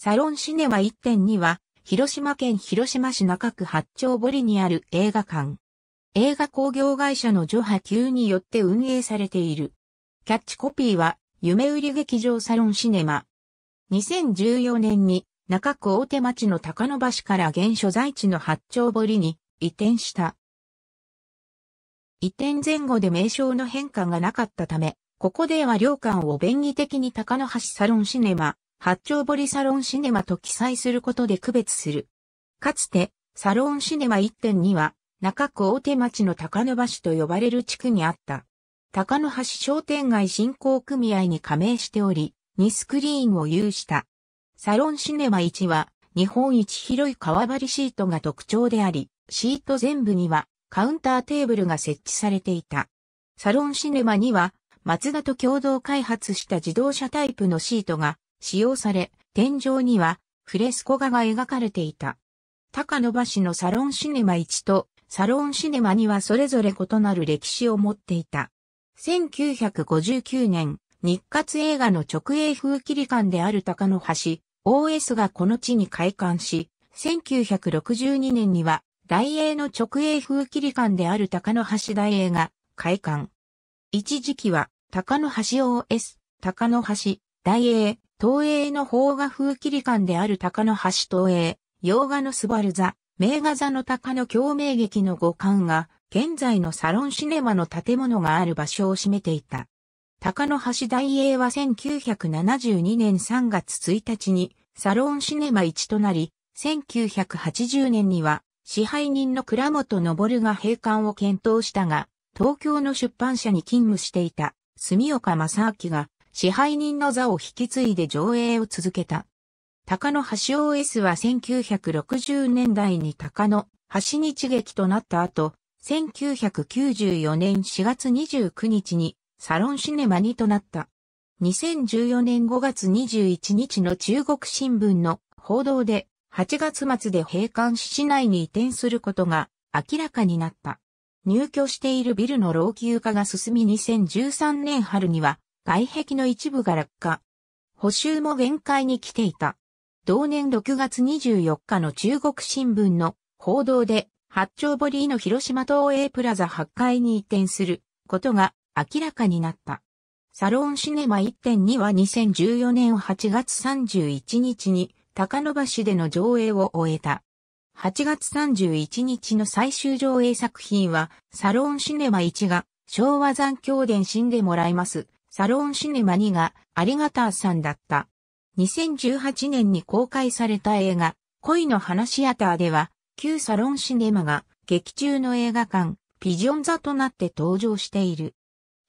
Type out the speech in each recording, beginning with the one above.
サロンシネマ1.2は、広島県広島市中区八丁堀にある映画館。映画工業会社のジョハ級によって運営されている。キャッチコピーは、夢売り劇場サロンシネマ。2014年に、中区大手町の高野橋から現所在地の八丁堀に移転した。移転前後で名称の変化がなかったため、ここでは両館を便宜的に高野橋サロンシネマ、八丁堀サロンシネマと記載することで区別する。かつて、サロンシネマ1.2は、中区大手町の高野橋と呼ばれる地区にあった。高野橋商店街振興組合に加盟しており、2スクリーンを有した。サロンシネマ1は、日本一広い川張りシートが特徴であり、シート全部にはカウンターテーブルが設置されていた。サロンシネマには、松田と共同開発した自動車タイプのシートが使用され、天井にはフレスコ画が描かれていた。高野橋のサロンシネマ1とサロンシネマ2はそれぞれ異なる歴史を持っていた。1959年、日活映画の直営風切り館である高野橋、OS がこの地に開館し、1962年には、大英の直営風切り館である高野橋大英が開館。一時期は、高野橋 OS、高野橋、大英、東映の邦画風切り館である鷹の橋東映、洋画のスバル座、名画座の鷹の共鳴劇の五感が、現在のサロンシネマの建物がある場所を占めていた。鷹の橋大映は1972年3月1日にサロンシネマ1となり、1980年には支配人の倉本昇が閉館を検討したが、東京の出版社に勤務していた住岡正明が支配人の座を引き継いで上映を続けた。高野橋 OS は1960年代に高野橋日劇となった後、1994年4月29日にサロンシネマにとなった。2014年5月21日の中国新聞の報道で8月末で閉館し市内に移転することが明らかになった。入居しているビルの老朽化が進み2013年春には外壁の一部が落下。補修も限界に来ていた。同年6月24日の中国新聞の報道で、八丁堀の広島東映プラザ8階に移転することが明らかになった。サロンシネマ1.2は2014年8月31日に高野橋での上映を終えた。8月31日の最終上映作品はサロンシネマ1が昭和残響伝死んでもらいますサロンシネマ2がありがたーさんだった。2018年に公開された映画、恋の花シアターでは、旧サロンシネマが劇中の映画館、ピジョン座となって登場している。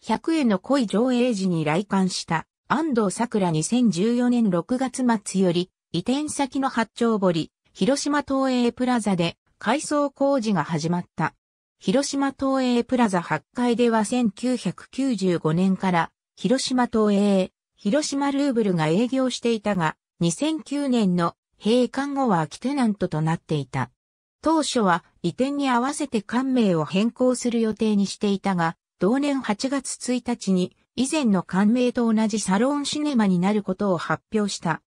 100への恋上映時に来館した安藤桜2014年6月末より移転先の八丁堀、広島東映プラザで改装工事が始まった。広島東映プラザ8階では1995年から広島東映、広島ルーブルが営業していたが、2009年の閉館後は空きテナントとなっていた。当初は移転に合わせて館名を変更する予定にしていたが、同年8月1日に以前の館名と同じサロンシネマになることを発表した。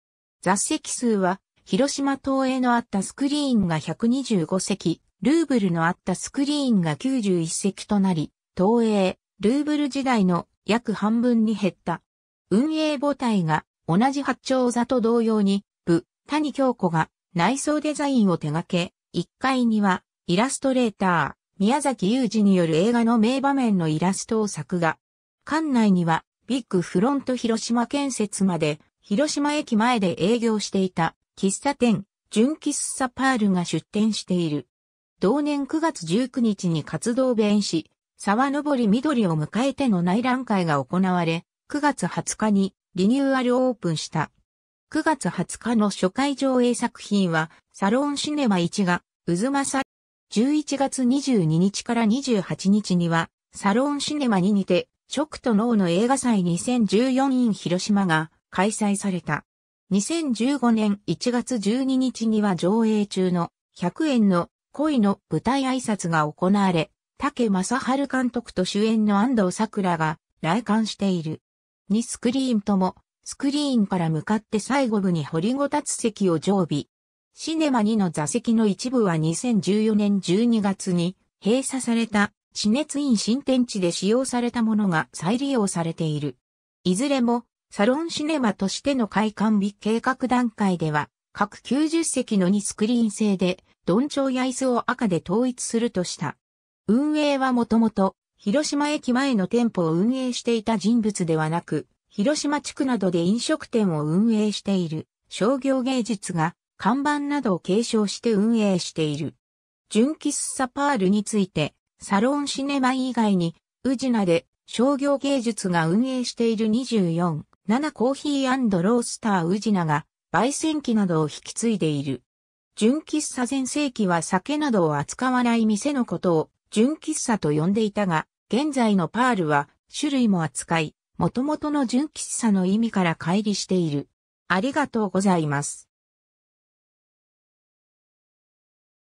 座席数は広島東映のあったスクリーンが125席、ルーブルのあったスクリーンが91席となり、東映、ルーブル時代の約半分に減った。運営母体が同じ八丁座と同様に、部、谷京子が内装デザインを手掛け、1階にはイラストレーター、宮崎雄二による映画の名場面のイラストを作画。館内にはビッグフロント広島建設まで広島駅前で営業していた喫茶店、純喫茶パールが出店している。同年9月19日に活動弁士、沢登り緑を迎えての内覧会が行われ、9月20日にリニューアルオープンした。9月20日の初回上映作品は、サロンシネマ1が、渦政。11月22日から28日には、サロンシネマ2にて、食と脳の映画祭 2014in 広島が開催された。2015年1月12日には上映中の100円の恋の舞台挨拶が行われ、竹正春監督と主演の安藤桜が来館している。2スクリーンとも、スクリーンから向かって最後部に掘りごたつ席を常備。シネマ2の座席の一部は2014年12月に閉鎖された地熱院新天地で使用されたものが再利用されている。いずれもサロンシネマとしての開館日計画段階では各90席の2スクリーン制で、ドンチョウや椅子を赤で統一するとした。運営はもともと、広島駅前の店舗を運営していた人物ではなく、広島地区などで飲食店を運営している商業芸術が看板などを継承して運営している。純喫茶パールについて、サロンシネマ以外に、宇品で商業芸術が運営している24、7コーヒーロースター宇品が、焙煎機などを引き継いでいる。純喫茶全盛期は酒などを扱わない店のことを純喫茶と呼んでいたが、現在のパールは種類も扱い、元々の純喫茶の意味から乖離している。ありがとうございます。